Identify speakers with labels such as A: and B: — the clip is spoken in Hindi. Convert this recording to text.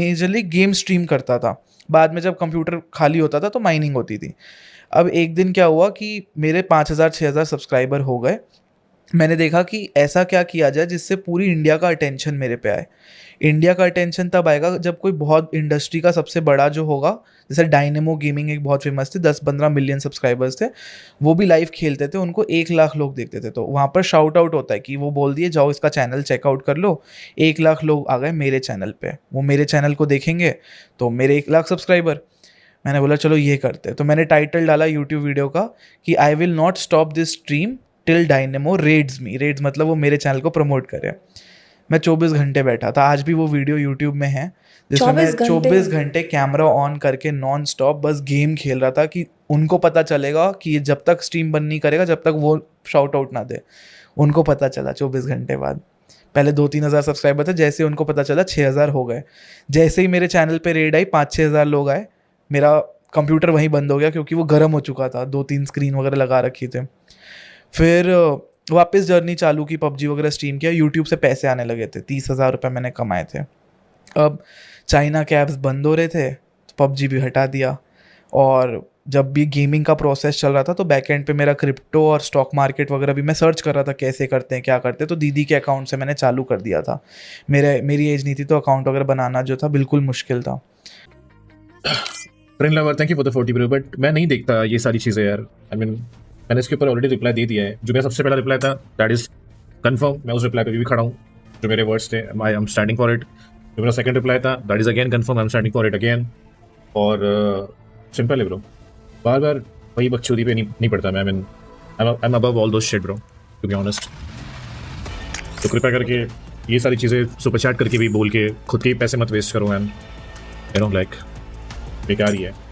A: मेजरली गेम स्ट्रीम करता था बाद में जब कंप्यूटर खाली होता था तो माइनिंग होती थी अब एक दिन क्या हुआ कि मेरे पाँच हज़ार छः हज़ार सब्सक्राइबर हो गए मैंने देखा कि ऐसा क्या किया जाए जिससे पूरी इंडिया का अटेंशन मेरे पे आए इंडिया का अटेंशन तब आएगा जब कोई बहुत इंडस्ट्री का सबसे बड़ा जो होगा जैसे डायनेमो गेमिंग एक बहुत फेमस थी दस पंद्रह मिलियन सब्सक्राइबर्स थे वो भी लाइव खेलते थे उनको एक लाख लोग देखते थे तो वहाँ पर शाउट आउट होता है कि वो बोल दिए जाओ इसका चैनल चेकआउट कर लो एक लाख लोग आ गए मेरे चैनल पर वो मेरे चैनल को देखेंगे तो मेरे एक लाख सब्सक्राइबर मैंने बोला चलो ये करते तो मैंने टाइटल डाला यूट्यूब वीडियो का कि I will not stop this stream till Dynamo raids me raids मतलब वो मेरे चैनल को प्रमोट करे मैं 24 घंटे बैठा था आज भी वो वीडियो यूट्यूब में है जिसमें मैं 24 घंटे कैमरा ऑन करके नॉन स्टॉप बस गेम खेल रहा था कि उनको पता चलेगा कि ये जब तक स्ट्रीम बंद नहीं करेगा जब तक वो शाउट आउट ना दे उनको पता चला चौबीस घंटे बाद पहले दो तीन हज़ार सब्सक्राइबर थे जैसे उनको पता चला छः हज़ार हो गए जैसे ही मेरे चैनल पे रेड आई पाँच छः हज़ार लोग आए मेरा कंप्यूटर वहीं बंद हो गया क्योंकि वो गर्म हो चुका था दो तीन स्क्रीन वगैरह लगा रखी थे फिर वापस जर्नी चालू की पबजी वगैरह स्ट्रीम किया यूट्यूब से पैसे आने लगे थे तीस हज़ार रुपये मैंने कमाए थे अब चाइना के ऐप्स बंद हो रहे थे तो पबजी भी हटा दिया और जब भी गेमिंग का प्रोसेस चल रहा था तो बैक एंड पे मेरा क्रिप्टो और स्टॉक मार्केट वगैरह भी मैं सर्च कर रहा था कैसे करते हैं क्या करते हैं तो दीदी के अकाउंट से मैंने चालू कर दिया था मेरे मेरी एज नहीं थी तो अकाउंट वगैरह बनाना जो था बिल्कुल मुश्किल था
B: thank you for the forty but मैं नहीं देखता ये सारी चीज़ें यार आई I मीन mean... मैंने इसके ऊपर ऑलरेडी रिप्लाई दे दिया है जो मेरा सबसे पहला रिप्लाई था दैट इज़ कन्फर्म मैं उस रिप्लाई पर भी खड़ा हूँ जो मेरे वर्ड्स थे I am standing for it जो मेरा सेकंड रिप्लाई था that is again confirm I am standing for it again और सिंपल uh, है ब्रो बार बार वही बकचोदी पे नहीं नहीं पड़ता मैं I mean I am above all though shade bro to be honest तो कृपया करके ये सारी चीज़ें सुपर चैट करके भी बोल के खुद के पैसे मत वेस्ट करो मैम यू नो लाइक बेकार ही है